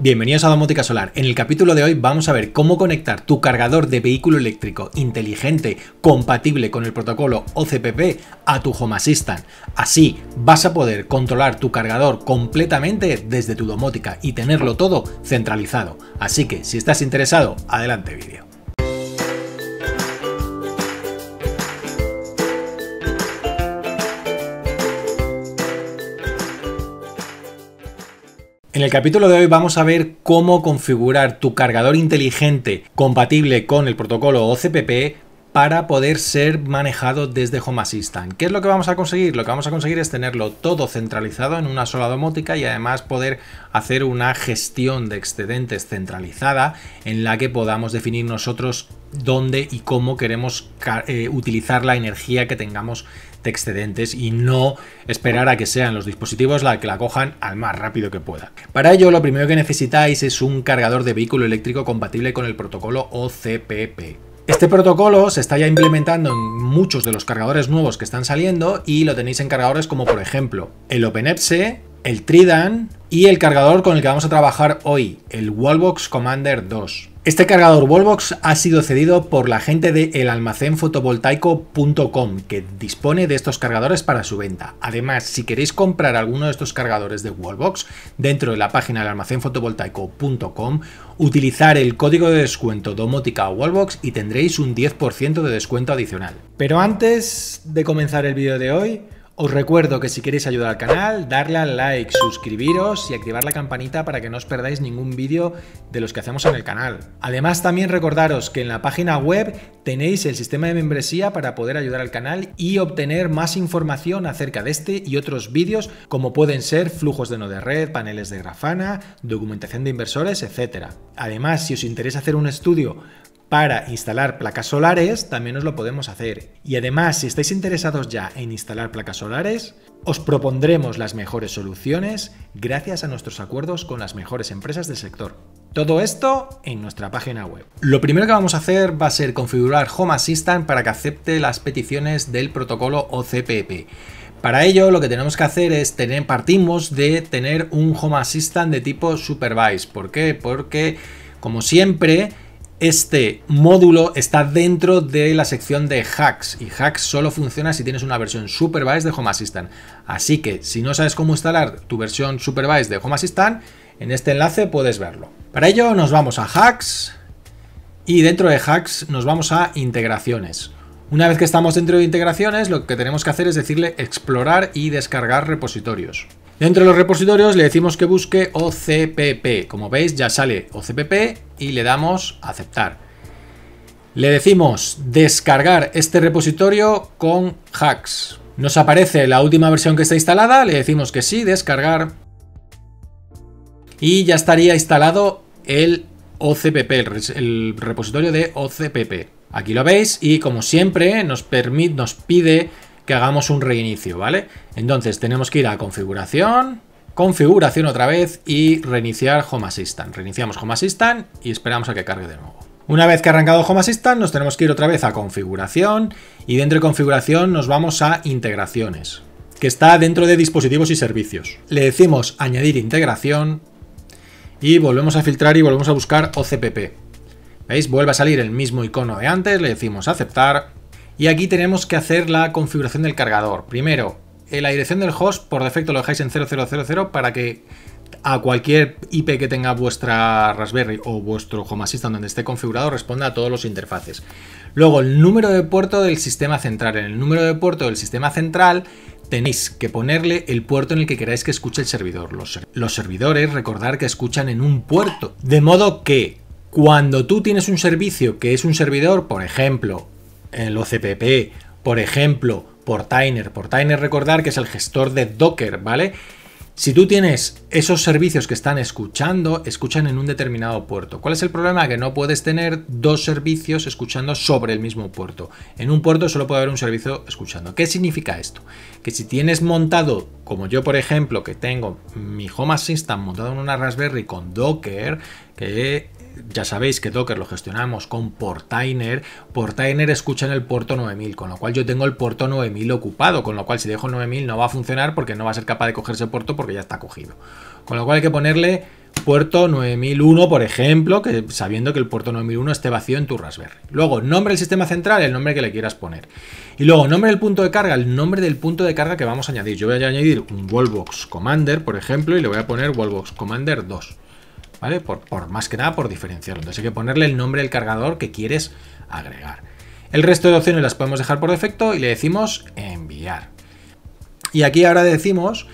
Bienvenidos a Domótica Solar. En el capítulo de hoy vamos a ver cómo conectar tu cargador de vehículo eléctrico inteligente compatible con el protocolo OCPP a tu Home Assistant. Así vas a poder controlar tu cargador completamente desde tu domótica y tenerlo todo centralizado. Así que si estás interesado, adelante vídeo. En el capítulo de hoy vamos a ver cómo configurar tu cargador inteligente compatible con el protocolo OCPP para poder ser manejado desde Home Assistant. ¿Qué es lo que vamos a conseguir? Lo que vamos a conseguir es tenerlo todo centralizado en una sola domótica y además poder hacer una gestión de excedentes centralizada en la que podamos definir nosotros dónde y cómo queremos eh, utilizar la energía que tengamos de excedentes y no esperar a que sean los dispositivos la que la cojan al más rápido que pueda. Para ello lo primero que necesitáis es un cargador de vehículo eléctrico compatible con el protocolo OCPP. Este protocolo se está ya implementando en muchos de los cargadores nuevos que están saliendo y lo tenéis en cargadores como por ejemplo el OpenEPSE, el Tridan y el cargador con el que vamos a trabajar hoy, el Wallbox Commander 2. Este cargador Wallbox ha sido cedido por la gente de elalmacenfotovoltaico.com que dispone de estos cargadores para su venta. Además, si queréis comprar alguno de estos cargadores de Wallbox dentro de la página elalmacenfotovoltaico.com, utilizar el código de descuento domótica Wallbox y tendréis un 10% de descuento adicional. Pero antes de comenzar el vídeo de hoy, os recuerdo que si queréis ayudar al canal, darle al like, suscribiros y activar la campanita para que no os perdáis ningún vídeo de los que hacemos en el canal. Además también recordaros que en la página web tenéis el sistema de membresía para poder ayudar al canal y obtener más información acerca de este y otros vídeos como pueden ser flujos de no de red, paneles de grafana, documentación de inversores, etc. Además, si os interesa hacer un estudio para instalar placas solares, también os lo podemos hacer. Y además, si estáis interesados ya en instalar placas solares, os propondremos las mejores soluciones gracias a nuestros acuerdos con las mejores empresas del sector. Todo esto en nuestra página web. Lo primero que vamos a hacer va a ser configurar Home Assistant para que acepte las peticiones del protocolo OCPP. Para ello lo que tenemos que hacer es tener, partimos de tener un Home Assistant de tipo Supervise. ¿Por qué? Porque como siempre este módulo está dentro de la sección de hacks y hacks solo funciona si tienes una versión supervised de Home Assistant. Así que si no sabes cómo instalar tu versión supervised de Home Assistant, en este enlace puedes verlo. Para ello nos vamos a hacks y dentro de hacks nos vamos a integraciones. Una vez que estamos dentro de integraciones, lo que tenemos que hacer es decirle explorar y descargar repositorios. Dentro de los repositorios le decimos que busque OCPP. Como veis ya sale OCPP y le damos aceptar. Le decimos descargar este repositorio con hacks. Nos aparece la última versión que está instalada, le decimos que sí, descargar. Y ya estaría instalado el OCPP, el repositorio de OCPP. Aquí lo veis y como siempre nos, permite, nos pide que hagamos un reinicio, ¿vale? Entonces tenemos que ir a configuración, configuración otra vez y reiniciar Home Assistant. Reiniciamos Home Assistant y esperamos a que cargue de nuevo. Una vez que ha arrancado Home Assistant nos tenemos que ir otra vez a configuración y dentro de configuración nos vamos a integraciones, que está dentro de dispositivos y servicios. Le decimos añadir integración y volvemos a filtrar y volvemos a buscar OCPP. ¿Veis? Vuelve a salir el mismo icono de antes, le decimos aceptar y aquí tenemos que hacer la configuración del cargador. Primero, eh, la dirección del host por defecto lo dejáis en 0000 para que a cualquier IP que tenga vuestra Raspberry o vuestro Home Assistant donde esté configurado responda a todos los interfaces. Luego el número de puerto del sistema central. En el número de puerto del sistema central tenéis que ponerle el puerto en el que queráis que escuche el servidor. Los, los servidores, recordar que escuchan en un puerto. De modo que cuando tú tienes un servicio que es un servidor, por ejemplo, el OCPP, por ejemplo, por por Tiner recordar que es el gestor de Docker, ¿vale? Si tú tienes esos servicios que están escuchando, escuchan en un determinado puerto. ¿Cuál es el problema? Que no puedes tener dos servicios escuchando sobre el mismo puerto. En un puerto solo puede haber un servicio escuchando. ¿Qué significa esto? Que si tienes montado, como yo por ejemplo, que tengo mi Home Assistant montado en una Raspberry con Docker, que ya sabéis que Docker lo gestionamos con Portainer. Portainer escucha en el puerto 9000, con lo cual yo tengo el puerto 9000 ocupado, con lo cual si dejo 9000 no va a funcionar porque no va a ser capaz de coger ese puerto porque ya está cogido. Con lo cual hay que ponerle puerto 9001, por ejemplo, que sabiendo que el puerto 9001 esté vacío en tu Raspberry. Luego, nombre el sistema central, el nombre que le quieras poner. Y luego, nombre del punto de carga, el nombre del punto de carga que vamos a añadir. Yo voy a añadir un Wallbox Commander, por ejemplo, y le voy a poner Wallbox Commander 2. Por, más que nada por diferenciarlo. Entonces hay que ponerle el nombre del cargador que quieres agregar. El resto de opciones las podemos dejar por defecto y le decimos enviar. Y aquí ahora decimos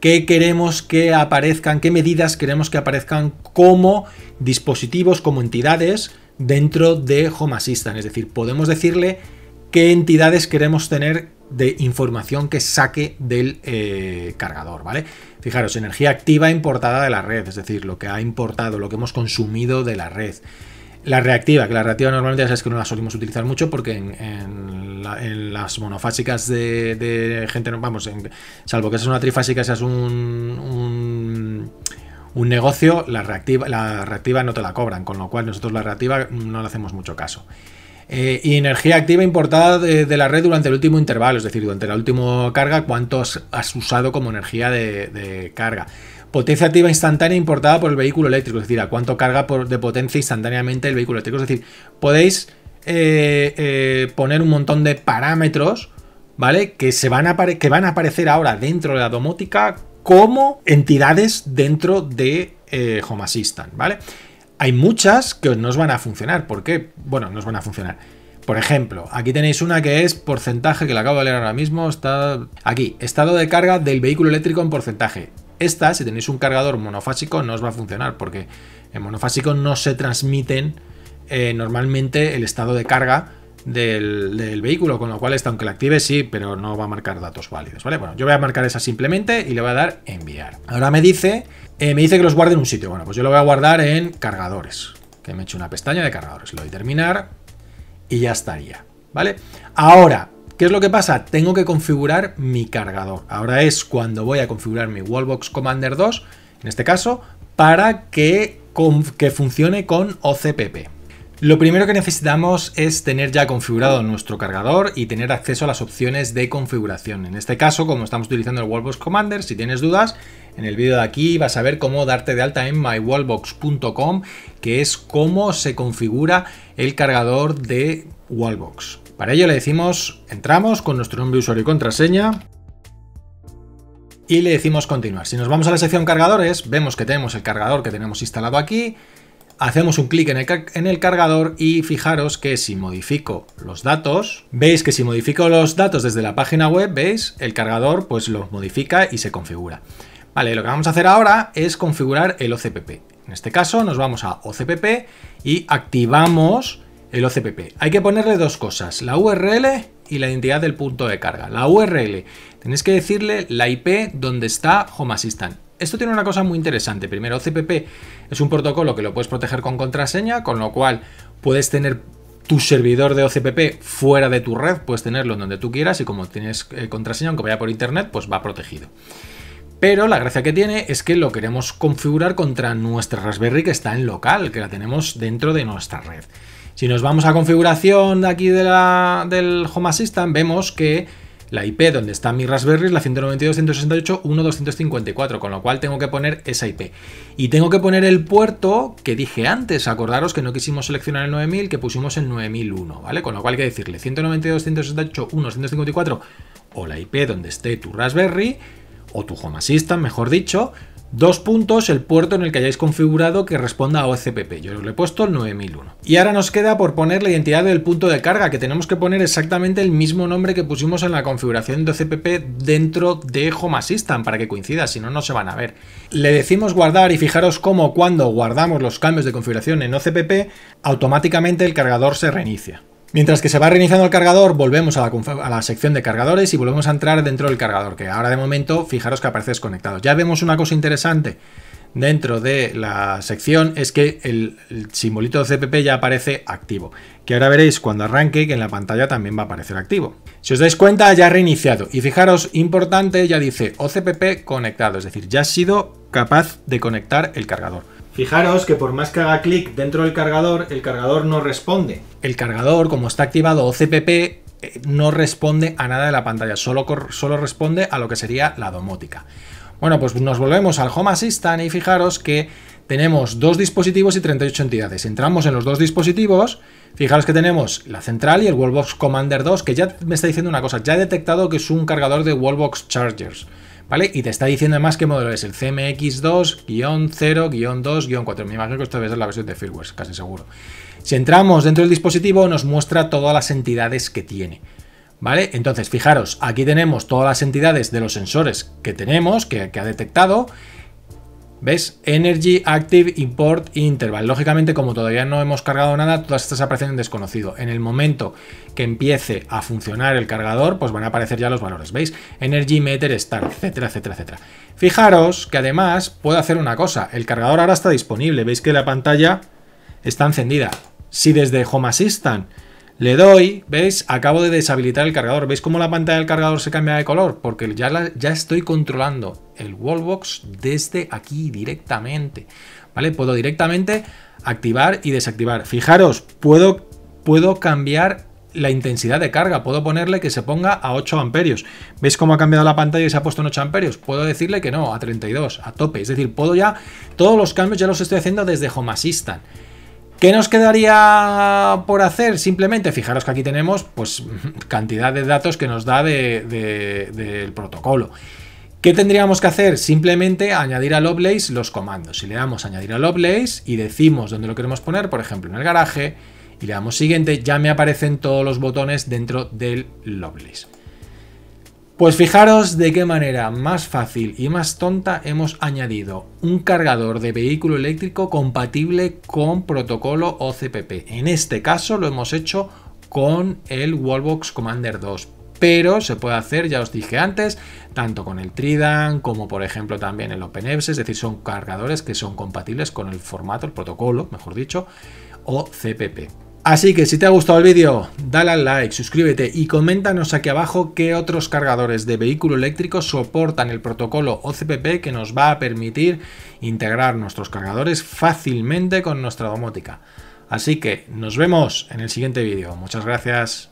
qué queremos que aparezcan, qué medidas queremos que aparezcan como dispositivos, como entidades dentro de Home Assistant. Es decir, podemos decirle qué entidades queremos tener de información que saque del eh, cargador, ¿vale? Fijaros, energía activa importada de la red, es decir, lo que ha importado, lo que hemos consumido de la red. La reactiva, que la reactiva normalmente ya sabes que no la solemos utilizar mucho porque en, las monofásicas de, gente, vamos, salvo que seas una trifásica, seas un, un, un, negocio, la reactiva, la reactiva no te la cobran, con lo cual nosotros la reactiva no le hacemos mucho caso. Eh, y energía activa importada de, la red durante el último intervalo, es decir, durante la última carga, cuánto has, usado como energía de, carga. Potencia activa instantánea importada por el vehículo eléctrico, es decir, a cuánto carga de potencia instantáneamente el vehículo eléctrico. Es decir, podéis eh, eh, poner un montón de parámetros, ¿vale? Que, se van a que van a aparecer ahora dentro de la domótica como entidades dentro de Home Assistant, ¿vale? Hay muchas que no os van a funcionar. ¿Por qué? Bueno, no os van a funcionar. Por ejemplo, aquí tenéis una que es porcentaje, que la acabo de leer ahora mismo, está aquí, estado de carga del vehículo eléctrico en porcentaje. Esta, si tenéis un cargador monofásico, no os va a funcionar porque en monofásico no se transmiten eh, normalmente el estado de carga del, vehículo, con lo cual esta, aunque la active, sí, pero no va a marcar datos válidos, ¿vale? Bueno, yo voy a marcar esa simplemente y le voy a dar enviar. Ahora me dice eh, me dice que los guarde en un sitio. Bueno, pues yo lo voy a guardar en cargadores. Que me he hecho una pestaña de cargadores. lo doy terminar y ya estaría. ¿Vale? Ahora, ¿qué es lo que pasa? Tengo que configurar mi cargador. Ahora es cuando voy a configurar mi Wallbox Commander 2, en este caso, para que, que funcione con OCPP. Lo primero que necesitamos es tener ya configurado nuestro cargador y tener acceso a las opciones de configuración. En este caso, como estamos utilizando el Wallbox Commander, si tienes dudas, en el vídeo de aquí vas a ver cómo darte de alta en mywallbox.com, que es cómo se configura el cargador de Wallbox. Para ello le decimos, entramos con nuestro nombre, usuario y contraseña y le decimos continuar. Si nos vamos a la sección cargadores, vemos que tenemos el cargador que tenemos instalado aquí, hacemos un clic en el, cargador y fijaros que si modifico los datos, veis que si modifico los datos desde la página web, veis, el cargador pues lo modifica y se configura. Vale, lo que vamos a hacer ahora es configurar el OCPP. En este caso nos vamos a OCPP y activamos el OCPP. Hay que ponerle dos cosas, la URL y la identidad del punto de carga. La URL, tenéis que decirle la IP donde está Home Assistant. Esto tiene una cosa muy interesante. Primero, CPP es un protocolo que lo puedes proteger con contraseña, con lo cual puedes tener tu servidor de OCPP fuera de tu red, puedes tenerlo en donde tú quieras y como tienes eh, contraseña, aunque vaya por internet, pues va protegido. Pero la gracia que tiene es que lo queremos configurar contra nuestra Raspberry que está en local, que la tenemos dentro de nuestra red. Si nos vamos a configuración de aquí de la, del Home Assistant, vemos que la IP donde está mi Raspberry es la 192.168.1.254, con lo cual tengo que poner esa IP. Y tengo que poner el puerto que dije antes, acordaros que no quisimos seleccionar el 9000, que pusimos el 9001, ¿vale? Con lo cual hay que decirle 192.168.1.254 o la IP donde esté tu Raspberry, o tu Home Assistant, mejor dicho, Dos puntos el puerto en el que hayáis configurado que responda a OCPP. Yo le he puesto el 9001. Y ahora nos queda por poner la identidad del punto de carga, que tenemos que poner exactamente el mismo nombre que pusimos en la configuración de OCPP dentro de Home Assistant para que coincida, si no, no se van a ver. Le decimos guardar y fijaros cómo cuando guardamos los cambios de configuración en OCPP, automáticamente el cargador se reinicia. Mientras que se va reiniciando el cargador, volvemos a la, sección de cargadores y volvemos a entrar dentro del cargador, que ahora de momento, fijaros que aparece desconectado. Ya vemos una cosa interesante dentro de la sección, es que el, simbolito de CPP ya aparece activo, que ahora veréis cuando arranque que en la pantalla también va a aparecer activo. Si os dais cuenta, ya ha reiniciado. Y fijaros, importante, ya dice OCPP conectado, es decir, ya ha sido capaz de conectar el cargador. Fijaros que por más que haga clic dentro del cargador, el cargador no responde. El cargador, como está activado OCPP, eh, no responde a nada de la pantalla, solo, solo responde a lo que sería la domótica. Bueno, pues nos volvemos al Home Assistant y fijaros que tenemos dos dispositivos y 38 entidades. Entramos en los dos dispositivos, fijaros que tenemos la central y el Wallbox Commander 2, que ya me está diciendo una cosa, ya he detectado que es un cargador de Wallbox Chargers. ¿vale? Y te está diciendo además qué modelo es, el CMX2-0-2-4. Me imagino que esto debe ser la versión de firmware, casi seguro. Si entramos dentro del dispositivo, nos muestra todas las entidades que tiene. ¿Vale? Entonces, fijaros, aquí tenemos todas las entidades de los sensores que tenemos, que ha detectado, ¿Veis? Energy Active Import Interval. Lógicamente, como todavía no hemos cargado nada, todas estas aparecen en desconocido. En el momento que empiece a funcionar el cargador, pues van a aparecer ya los valores. ¿Veis? Energy Meter Start, etcétera, etcétera, etcétera. Fijaros que además puedo hacer una cosa. El cargador ahora está disponible. ¿Veis que la pantalla está encendida? Si desde Home Assistant le doy, ¿veis? Acabo de deshabilitar el cargador. ¿Veis cómo la pantalla del cargador se cambia de color? Porque ya, ya estoy controlando el wallbox desde aquí directamente. ¿Vale? Puedo directamente activar y desactivar. Fijaros, puedo, puedo cambiar la intensidad de carga. Puedo ponerle que se ponga a 8 amperios. ¿Veis cómo ha cambiado la pantalla y se ha puesto en 8 amperios? Puedo decirle que no, a 32, a tope. Es decir, puedo ya... Todos los cambios ya los estoy haciendo desde Home Assistant. ¿Qué nos quedaría por hacer? Simplemente, fijaros que aquí tenemos pues, cantidad de datos que nos da del protocolo. ¿Qué tendríamos que hacer? Simplemente añadir a Lovelace los comandos. Si le damos añadir a Lovelace y decimos dónde lo queremos poner, por ejemplo, en el garaje, y le damos siguiente, ya me aparecen todos los botones dentro del Lovelace. Pues fijaros de qué manera más fácil y más tonta hemos añadido un cargador de vehículo eléctrico compatible con protocolo OCPP. En este caso lo hemos hecho con el Wallbox Commander 2, pero se puede hacer, ya os dije antes, tanto con el Tridan como por ejemplo también el OpenEVSE, es decir, son cargadores que son compatibles con el formato, el protocolo, mejor dicho, o CPP. Así que si te ha gustado el vídeo, dale al like, suscríbete y coméntanos aquí abajo qué otros cargadores de vehículo eléctrico soportan el protocolo OCPP que nos va a permitir integrar nuestros cargadores fácilmente con nuestra domótica. Así que nos vemos en el siguiente vídeo. Muchas gracias.